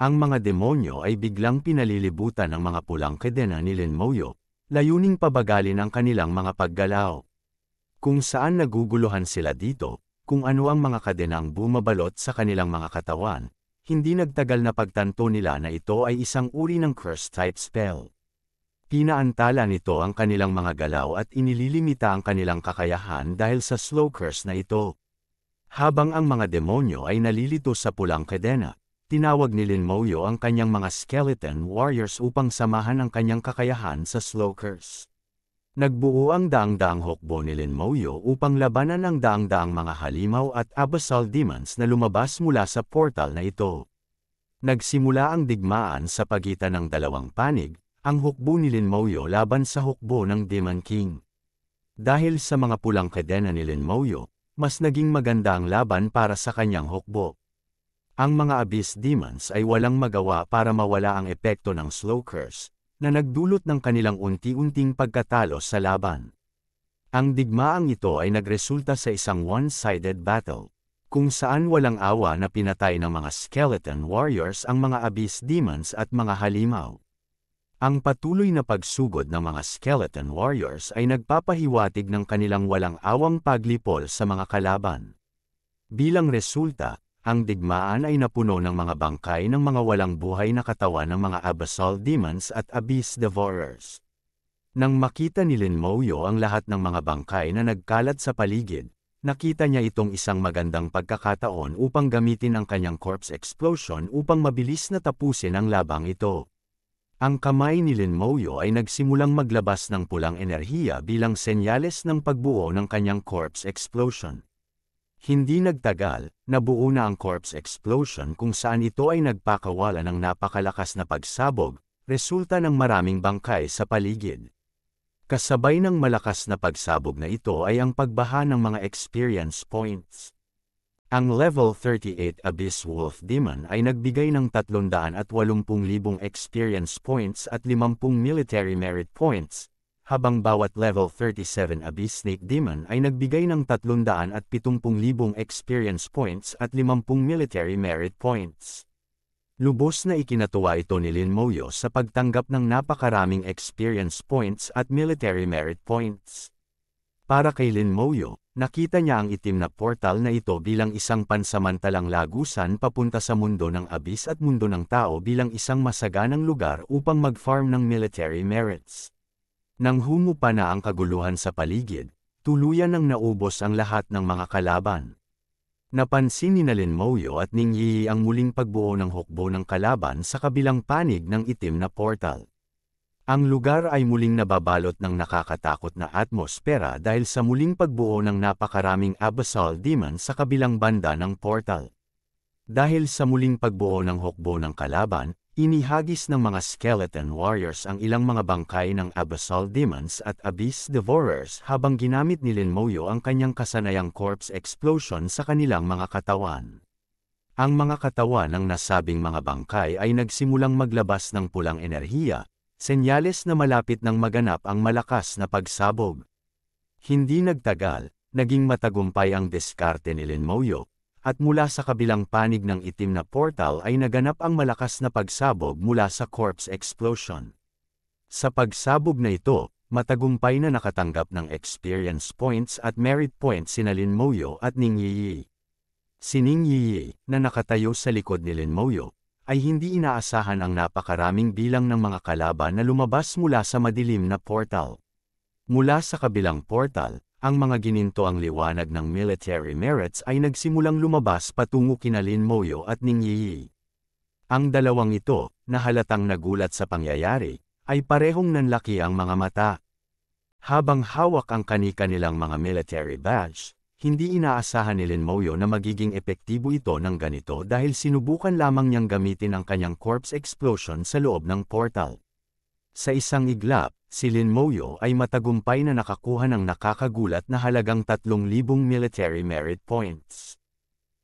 Ang mga demonyo ay biglang pinalilibutan ng mga pulang kedena ni Moyo, layuning pabagalin ang kanilang mga paggalaw. Kung saan naguguluhan sila dito, kung ano ang mga kadenang bumabalot sa kanilang mga katawan, hindi nagtagal na pagtanto nila na ito ay isang uri ng curse-type spell. Pinaantala nito ang kanilang mga galaw at inililimita ang kanilang kakayahan dahil sa slow curse na ito. Habang ang mga demonyo ay nalilito sa pulang kadena, tinawag ni Lin Moyo ang kanyang mga skeleton warriors upang samahan ang kanyang kakayahan sa slokers. Nagbuo ang daang-daang hukbo ni Lin Moyo upang labanan ang daang-daang mga halimaw at abyssal demons na lumabas mula sa portal na ito. Nagsimula ang digmaan sa pagitan ng dalawang panig, ang hukbo ni Lin Moyo laban sa hukbo ng Demon King. Dahil sa mga pulang kadena ni Lin Moyo, mas naging maganda ang laban para sa kanyang hukbo. Ang mga abyss demons ay walang magawa para mawala ang epekto ng slow curse, na nagdulot ng kanilang unti-unting pagkatalo sa laban. Ang digmaang ito ay nagresulta sa isang one-sided battle, kung saan walang awa na pinatay ng mga skeleton warriors ang mga abyss demons at mga halimaw. Ang patuloy na pagsugod ng mga skeleton warriors ay nagpapahiwatig ng kanilang walang awang paglipol sa mga kalaban. Bilang resulta, ang digmaan ay napuno ng mga bangkay ng mga walang buhay na katawan ng mga Abasol Demons at Abyss Devourers. Nang makita ni Lin Moyo ang lahat ng mga bangkay na nagkalat sa paligid, nakita niya itong isang magandang pagkakataon upang gamitin ang kanyang corpse explosion upang mabilis na tapusin ang labang ito. Ang kamay ni Lin Moyo ay nagsimulang maglabas ng pulang enerhiya bilang senyales ng pagbuo ng kanyang corpse explosion. Hindi nagtagal, nabuo na ang corpse explosion kung saan ito ay nagpakawala ng napakalakas na pagsabog, resulta ng maraming bangkay sa paligid. Kasabay ng malakas na pagsabog na ito ay ang pagbaha ng mga experience points. Ang level 38 Abyss Wolf Demon ay nagbigay ng 380,000 experience points at 50 military merit points, habang bawat level 37 Abyss Snake Demon ay nagbigay ng 370,000 experience points at 50 military merit points. Lubos na ikinatuwa ito ni Lin Moyo sa pagtanggap ng napakaraming experience points at military merit points. Para kay Lin Moyo, nakita niya ang itim na portal na ito bilang isang pansamantalang lagusan papunta sa mundo ng abis at mundo ng tao bilang isang masaganang lugar upang mag-farm ng military merits. Nang humo pa na ang kaguluhan sa paligid, tuluyan nang naubos ang lahat ng mga kalaban. Napansin ni Nalin Moyo at Ning Yi ang muling pagbuo ng hukbo ng kalaban sa kabilang panig ng itim na portal. Ang lugar ay muling nababalot ng nakakatakot na atmosfera dahil sa muling pagbuo ng napakaraming abyssal demon sa kabilang banda ng portal. Dahil sa muling pagbuo ng hukbo ng kalaban, Inihagis ng mga skeleton warriors ang ilang mga bangkay ng Abyssal Demons at Abyss Devourers habang ginamit ni Lin Moyo ang kanyang kasanayang corpse explosion sa kanilang mga katawan. Ang mga katawan ng nasabing mga bangkay ay nagsimulang maglabas ng pulang enerhiya, senyales na malapit ng maganap ang malakas na pagsabog. Hindi nagtagal, naging matagumpay ang diskarte ni Lin Moyo, at mula sa kabilang panig ng itim na portal ay naganap ang malakas na pagsabog mula sa corpse explosion. Sa pagsabog na ito, matagumpay na nakatanggap ng experience points at merit points si Lin Moyo at Ning Yiyi. Si Ning Yiyi, na nakatayo sa likod ni Lin Moyo, ay hindi inaasahan ang napakaraming bilang ng mga kalaban na lumabas mula sa madilim na portal. Mula sa kabilang portal, ang mga gininto ang liwanag ng military merits ay nagsimulang lumabas patungo kina Lin Moyo at Ning Yiyi. Ang dalawang ito, na halatang nagulat sa pangyayari, ay parehong nanlaki ang mga mata. Habang hawak ang kanika nilang mga military badge, hindi inaasahan ni Lin Moyo na magiging epektibo ito ng ganito dahil sinubukan lamang niyang gamitin ang kanyang corpse explosion sa loob ng portal. Sa isang iglap, si Lin Moyo ay matagumpay na nakakuha ng nakakagulat na halagang 3,000 military merit points.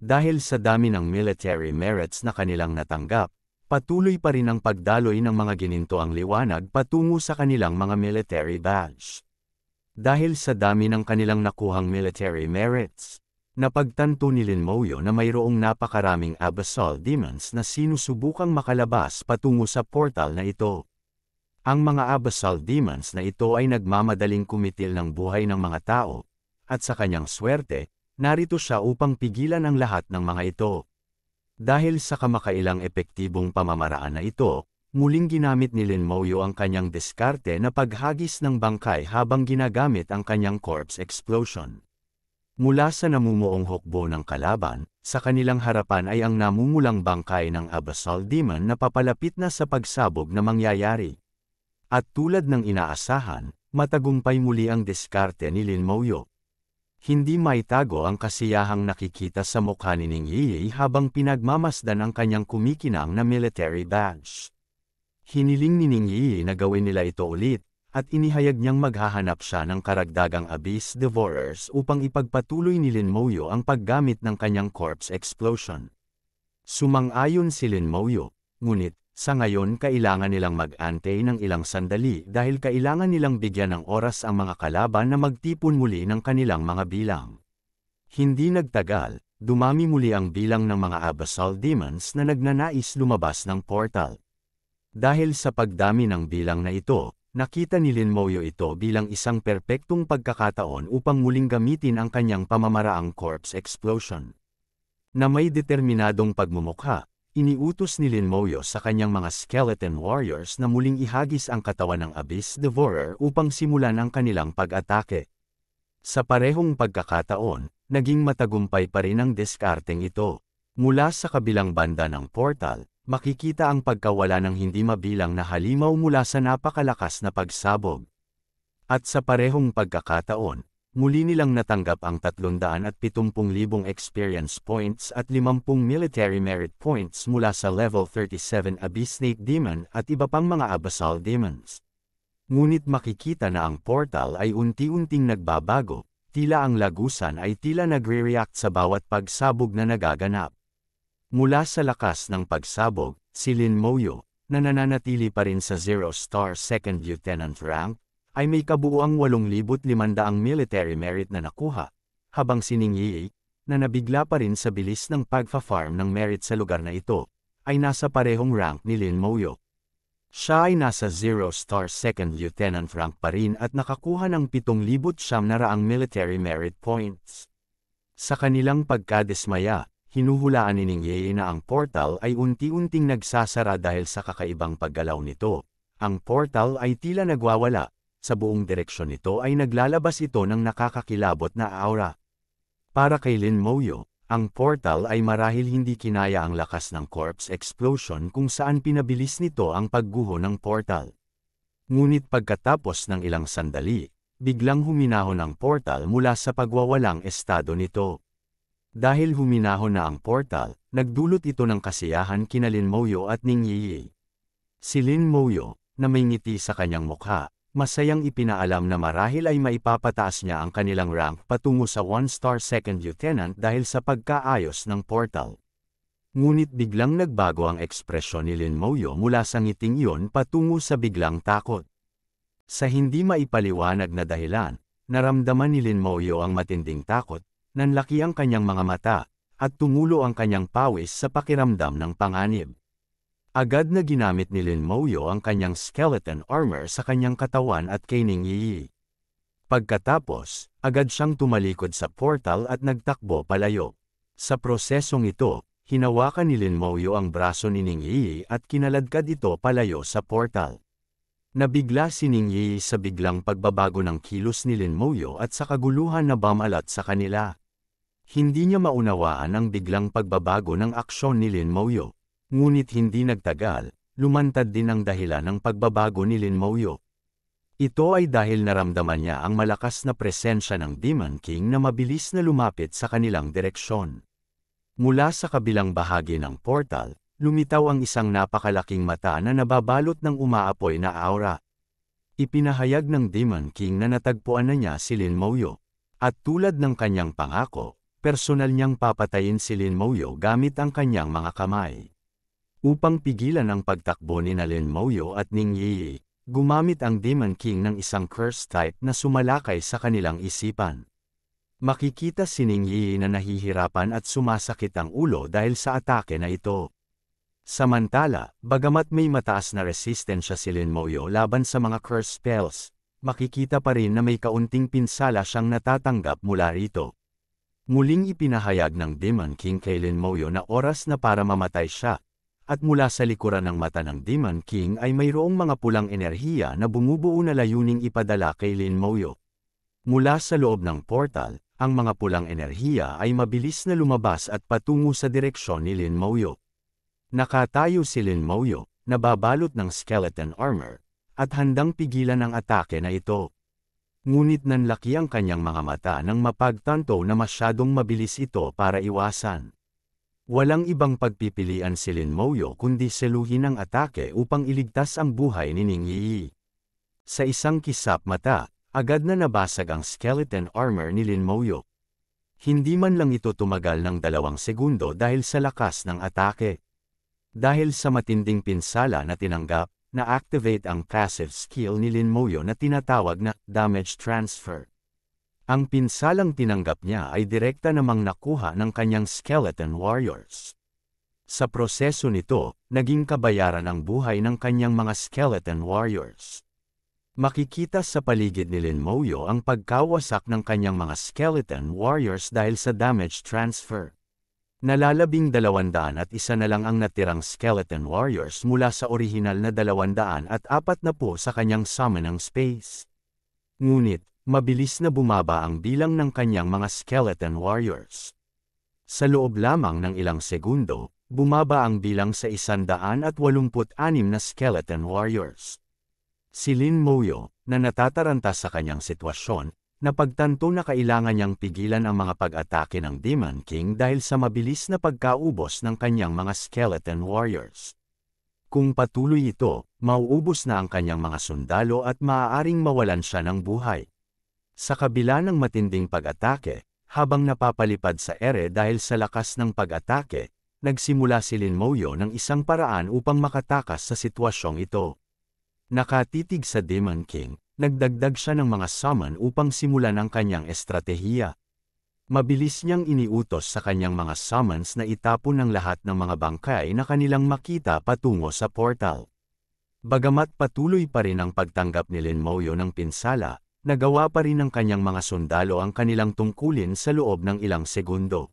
Dahil sa dami ng military merits na kanilang natanggap, patuloy pa rin ang pagdaloy ng mga gininto ang liwanag patungo sa kanilang mga military badge. Dahil sa dami ng kanilang nakuhang military merits, napagtanto ni Lin Moyo na mayroong napakaraming Abasol demons na sinusubukang makalabas patungo sa portal na ito. Ang mga abyssal demons na ito ay nagmamadaling kumitil ng buhay ng mga tao, at sa kanyang swerte, narito siya upang pigilan ang lahat ng mga ito. Dahil sa kamakailang epektibong pamamaraan na ito, muling ginamit ni Lin Moyo ang kanyang diskarte na paghagis ng bangkay habang ginagamit ang kanyang corpse explosion. Mula sa namumuong hukbo ng kalaban, sa kanilang harapan ay ang namumulang bangkay ng Abyssal Demon na papalapit na sa pagsabog na mangyayari. At tulad ng inaasahan, matagumpay muli ang diskarte ni Lin Mouyo. Hindi maitago ang kasiyahang nakikita sa mukha ni Ning Yiyi habang pinagmamasdan ang kanyang kumikinang na military badge. Hiniling ni Ning Yiyi na gawin nila ito ulit, at inihayag niyang maghahanap siya ng karagdagang abyss devourers upang ipagpatuloy ni Lin Mouyo ang paggamit ng kanyang corpse explosion. Sumang-ayon si Lin Mouyo, ngunit sa ngayon kailangan nilang mag-antay ng ilang sandali dahil kailangan nilang bigyan ng oras ang mga kalaban na magtipon muli ng kanilang mga bilang. Hindi nagtagal, dumami muli ang bilang ng mga Abyssal Demons na nagnanais lumabas ng portal. Dahil sa pagdami ng bilang na ito, nakita ni Lin Moyo ito bilang isang perpektong pagkakataon upang muling gamitin ang kanyang pamamaraang corpse explosion. Na may determinadong pagmumukha, Iniutos ni Lin Moyo sa kanyang mga skeleton warriors na muling ihagis ang katawan ng Abyss Devourer upang simulan ang kanilang pag-atake. Sa parehong pagkakataon, naging matagumpay pa rin ang diskarteng ito. Mula sa kabilang banda ng portal, makikita ang pagkawala ng hindi mabilang na halimaw mula sa napakalakas na pagsabog. At sa parehong pagkakataon, muli nilang natanggap ang 370,000 experience points at 50 military merit points mula sa level 37 Abyss Snake Demon at iba pang mga Abyssal Demons. Ngunit makikita na ang portal ay unti-unting nagbabago, tila ang lagusan ay tila nagre-react sa bawat pagsabog na nagaganap. Mula sa lakas ng pagsabog, si Lin Moyo, na nananatili pa rin sa 0-star second lieutenant rank, ay may kabuuang 8,500 military merit na nakuha, habang si Ning Yi, na nabigla pa rin sa bilis ng pagfa-farm ng merit sa lugar na ito, ay nasa parehong rank ni Lin Moyo. Siya ay nasa 0-star second lieutenant rank pa rin at nakakuha ng 7,900 military merit points. Sa kanilang pagkadesmaya, hinuhulaan ni Ning Yeye na ang portal ay unti-unting nagsasara dahil sa kakaibang paggalaw nito. Ang portal ay tila nagwawala, sa buong direksyon nito ay naglalabas ito ng nakakakilabot na aura. Para kay Lin Moyo, ang portal ay marahil hindi kinaya ang lakas ng corpse explosion kung saan pinabilis nito ang pagguho ng portal. Ngunit pagkatapos ng ilang sandali, biglang huminahon ang portal mula sa pagwawalang estado nito. Dahil huminahon na ang portal, nagdulot ito ng kasiyahan kina Lin Moyo at Ning Yi. Si Lin Moyo, na may ngiti sa kanyang mukha, masayang ipinaalam na marahil ay maipapataas niya ang kanilang rank patungo sa 1-star second lieutenant dahil sa pagkaayos ng portal. Ngunit biglang nagbago ang ekspresyon ni Lin Moyo mula sa ngiting iyon patungo sa biglang takot. Sa hindi maipaliwanag na dahilan, naramdaman ni Lin Moyo ang matinding takot, nanlaki ang kanyang mga mata, at tumulo ang kanyang pawis sa pakiramdam ng panganib. Agad na ginamit ni Lin Mouyo ang kanyang skeleton armor sa kanyang katawan at kay Ning Yi. Pagkatapos, agad siyang tumalikod sa portal at nagtakbo palayo. Sa prosesong ito, hinawakan ni Lin Mouyo ang braso ni Ning Yi at kinaladkad ito palayo sa portal. Nabigla si Ning Yi sa biglang pagbabago ng kilos ni Lin Mouyo at sa kaguluhan na bamalat sa kanila. Hindi niya maunawaan ang biglang pagbabago ng aksyon ni Lin Mouyo. Ngunit hindi nagtagal, lumantad din ang dahilan ng pagbabago ni Lin Mouyo. Ito ay dahil naramdaman niya ang malakas na presensya ng Demon King na mabilis na lumapit sa kanilang direksyon. Mula sa kabilang bahagi ng portal, lumitaw ang isang napakalaking mata na nababalot ng umaapoy na aura. Ipinahayag ng Demon King na natagpuan na niya si Lin Mouyo. At tulad ng kanyang pangako, personal niyang papatayin si Lin Mouyo gamit ang kanyang mga kamay. Upang pigilan ang pagtakbo ni Nalin Moyo at Ning Yi, gumamit ang Demon King ng isang curse type na sumalakay sa kanilang isipan. Makikita si Ning Yi na nahihirapan at sumasakit ang ulo dahil sa atake na ito. Samantala, bagamat may mataas na resistensya si Lin Moyo laban sa mga curse spells, makikita pa rin na may kaunting pinsala siyang natatanggap mula rito. Muling ipinahayag ng Demon King kay Lin Moyo na oras na para mamatay siya, at mula sa likuran ng mata ng Demon King ay mayroong mga pulang enerhiya na bumubuo na layuning ipadala kay Lin Mouyo. Mula sa loob ng portal, ang mga pulang enerhiya ay mabilis na lumabas at patungo sa direksyon ni Lin Mouyo. Nakatayo si Lin Mouyo, nababalot ng skeleton armor, at handang pigilan ang atake na ito. Ngunit nanlaki ang kanyang mga mata nang mapagtanto na masyadong mabilis ito para iwasan. Walang ibang pagpipilian si Lin Moyo kundi seluhin ang atake upang iligtas ang buhay ni Ning Yi. Sa isang kisap mata, agad na nabasag ang skeleton armor ni Lin Moyo. Hindi man lang ito tumagal ng dalawang segundo dahil sa lakas ng atake. Dahil sa matinding pinsala na tinanggap, na-activate ang passive skill ni Lin Moyo na tinatawag na damage transfer. Ang pinsalang tinanggap niya ay direkta namang nakuha ng kanyang skeleton warriors. Sa proseso nito, naging kabayaran ang buhay ng kanyang mga skeleton warriors. Makikita sa paligid ni Lin Moyo ang pagkawasak ng kanyang mga skeleton warriors dahil sa damage transfer. Nalalabing dalawandaan at isa na lang ang natirang skeleton warriors mula sa orihinal na dalawandaan at apat na po sa kanyang summon ng space. Ngunit, mabilis na bumaba ang bilang ng kanyang mga skeleton warriors. Sa loob lamang ng ilang segundo, bumaba ang bilang sa 186 na skeleton warriors. Si Lin Moyo, na natataranta sa kanyang sitwasyon, napagtanto na kailangan niyang pigilan ang mga pag-atake ng Demon King dahil sa mabilis na pagkaubos ng kanyang mga skeleton warriors. Kung patuloy ito, mauubos na ang kanyang mga sundalo at maaaring mawalan siya ng buhay. Sa kabila ng matinding pag-atake, habang napapalipad sa ere dahil sa lakas ng pag-atake, nagsimula si Lin Moyo ng isang paraan upang makatakas sa sitwasyong ito. Nakatitig sa Demon King, nagdagdag siya ng mga summon upang simulan ang kanyang estratehiya. Mabilis niyang iniutos sa kanyang mga summons na itapon ang lahat ng mga bangkay na kanilang makita patungo sa portal. Bagamat patuloy pa rin ang pagtanggap ni Lin Moyo ng pinsala, nagawa pa rin ng kanyang mga sundalo ang kanilang tungkulin sa loob ng ilang segundo.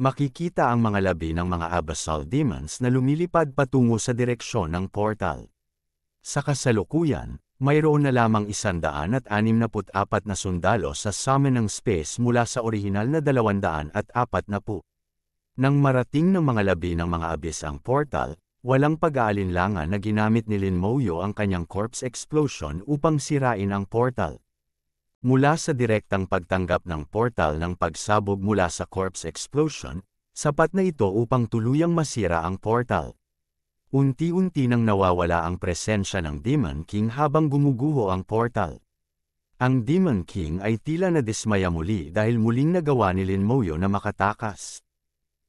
Makikita ang mga labi ng mga Abasal Demons na lumilipad patungo sa direksyon ng portal. Sa kasalukuyan, mayroon na lamang 164 na sundalo sa summon ng space mula sa orihinal na na 240. Nang marating ng mga labi ng mga abis ang portal, walang pag-aalinlangan na ginamit ni Lin Moyo ang kanyang corpse explosion upang sirain ang portal. Mula sa direktang pagtanggap ng portal ng pagsabog mula sa corpse explosion, sapat na ito upang tuluyang masira ang portal. Unti-unti nang nawawala ang presensya ng Demon King habang gumuguho ang portal. Ang Demon King ay tila na dismaya muli dahil muling nagawa ni Lin Moyo na makatakas.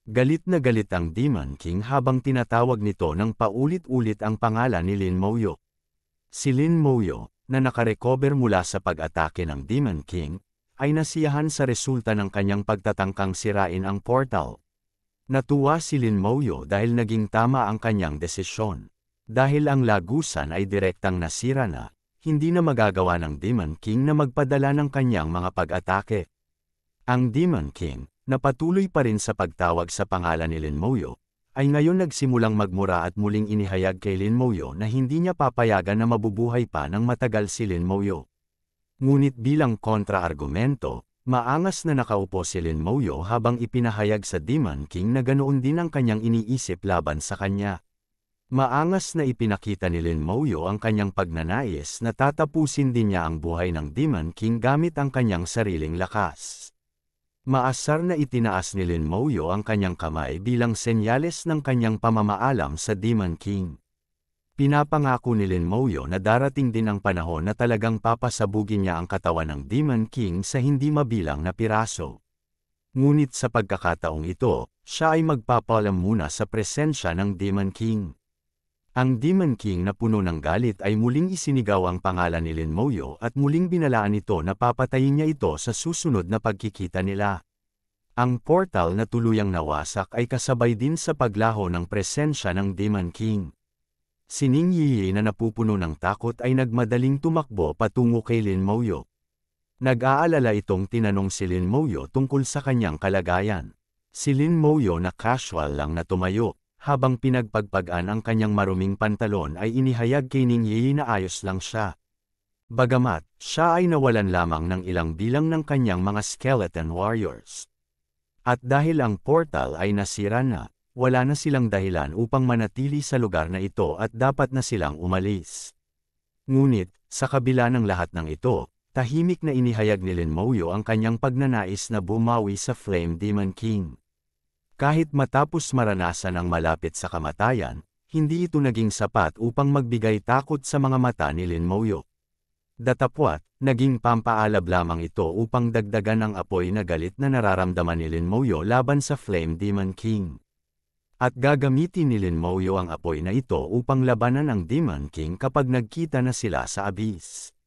Galit na galit ang Demon King habang tinatawag nito ng paulit-ulit ang pangalan ni Lin Moyo. Si Lin Moyo, na nakarecover mula sa pag-atake ng Demon King, ay nasiyahan sa resulta ng kanyang pagtatangkang sirain ang portal. Natuwa si Lin Moyo dahil naging tama ang kanyang desisyon. Dahil ang lagusan ay direktang nasira na, hindi na magagawa ng Demon King na magpadala ng kanyang mga pag-atake. Ang Demon King, na patuloy pa rin sa pagtawag sa pangalan ni Lin Moyo, ay ngayon nagsimulang magmura at muling inihayag kay Lin Moyo na hindi niya papayagan na mabubuhay pa ng matagal si Lin Moyo. Ngunit bilang kontra-argumento, maangas na nakaupo si Lin Moyo habang ipinahayag sa Demon King na ganoon din ang kanyang iniisip laban sa kanya. Maangas na ipinakita ni Lin Moyo ang kanyang pagnanais na tatapusin din niya ang buhay ng Demon King gamit ang kanyang sariling lakas. Maasar na itinaas ni Lin Moyo ang kanyang kamay bilang senyales ng kanyang pamamaalam sa Demon King. Pinapangako ni Lin Moyo na darating din ang panahon na talagang papasabugin niya ang katawan ng Demon King sa hindi mabilang na piraso. Ngunit sa pagkakataong ito, siya ay magpapalam muna sa presensya ng Demon King. Ang Demon King na puno ng galit ay muling isinigaw ang pangalan ni Lin Moyo at muling binalaan ito na papatayin niya ito sa susunod na pagkikita nila. Ang portal na tuluyang nawasak ay kasabay din sa paglaho ng presensya ng Demon King. Si Ning Yiyi na napupuno ng takot ay nagmadaling tumakbo patungo kay Lin Moyo. Nag-aalala itong tinanong si Lin Moyo tungkol sa kanyang kalagayan. Si Lin Moyo na casual lang na tumayo. Habang pinagpagpagan ang kanyang maruming pantalon ay inihayag kay Ning Yi na ayos lang siya. Bagamat, siya ay nawalan lamang ng ilang bilang ng kanyang mga skeleton warriors. At dahil ang portal ay nasira na, wala na silang dahilan upang manatili sa lugar na ito at dapat na silang umalis. Ngunit, sa kabila ng lahat ng ito, tahimik na inihayag ni Lin Moyo ang kanyang pagnanais na bumawi sa Flame Demon King. Kahit matapos maranasan ang malapit sa kamatayan, hindi ito naging sapat upang magbigay takot sa mga mata ni Lin Moyo. Datapwat, naging pampaalab lamang ito upang dagdagan ang apoy na galit na nararamdaman ni Lin Moyo laban sa Flame Demon King. At gagamitin ni Lin Moyo ang apoy na ito upang labanan ang Demon King kapag nagkita na sila sa abyss.